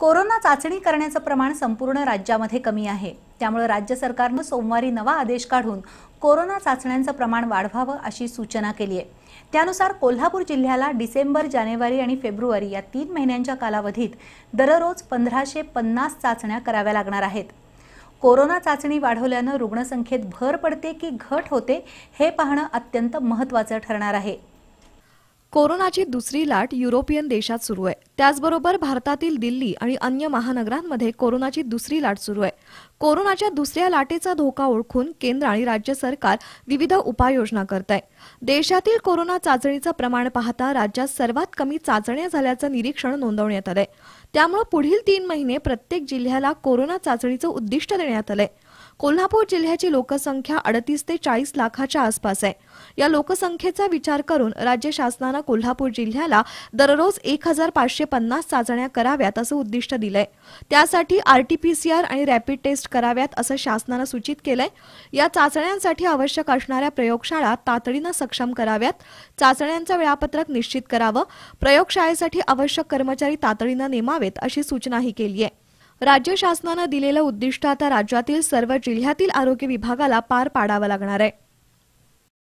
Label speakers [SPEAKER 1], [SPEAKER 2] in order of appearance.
[SPEAKER 1] corona चाचणी करण्याचं प्रमाण संपूर्ण राज्यामध्ये कमी आहे त्यामुळे राज्य सरकारनं सोमवारी नवा आदेश काढून कोरोना चाचण्यांचं प्रमाण वाढवावं अशी सूचना केली आहे त्यानुसार कोल्हापूर जिल्ह्याला डिसेंबर जानेवारी आणि फेब्रुवारी या तीन महिन्यांच्या कालावधीत दररोज पंधराशे पन्नास चाचण्या कराव्या लागणार आहेत कोरोना चाचणी वाढवल्यानं रुग्णसंख्येत भर पडते की घट होते हे पाहणं अत्यंत महत्त्वाचं
[SPEAKER 2] ठरणार आहे कोरोनाची दुसरी लाट युरोपियन देशात सुरू आहे त्याचबरोबर भारतातील दिल्ली आणि अन्य महानगरांमध्ये कोरोनाची दुसरी लाट सुरू आहे कोरोनाच्या दुसऱ्या लाटेचा धोका ओळखून केंद्र आणि राज्य सरकार विविध उपाययोजना करत आहे देशातील कोरोना चाचणीचं प्रमाण पाहता राज्यात सर्वात कमी चाचण्या झाल्याचं निरीक्षण नोंदवण्यात आलंय त्यामुळे पुढील तीन महिने प्रत्येक जिल्ह्याला कोरोना चाचणीचं उद्दिष्ट देण्यात आलंय कोल्हापूर जिल्ह्याची लोकसंख्या अडतीस ते चाळीस लाखाच्या आसपास आहे या लोकसंख्येचा विचार करून राज्य शासनानं कोल्हापूर जिल्ह्याला दररोज एक हजार पाचशे पन्नास चाचण्या कराव्यात असं उद्दिष्ट दिलंय त्यासाठी आरटीपीसीआर आणि रॅपिड टेस्ट कराव्यात असं शासनानं सूचित केलंय या चाचण्यांसाठी आवश्यक असणाऱ्या प्रयोगशाळा तातडीनं सक्षम कराव्यात चाचण्यांचं वेळापत्रक निश्चित करावं प्रयोगशाळेसाठी आवश्यक कर्मचारी तातडीनं नेमावेत अशी सूचनाही केली आहे राज्य शासनानं दिलेलं उद्दिष्ट आता राज्यातील सर्व जिल्ह्यातील आरोग्य विभागाला पार पाडावं लागणार आहे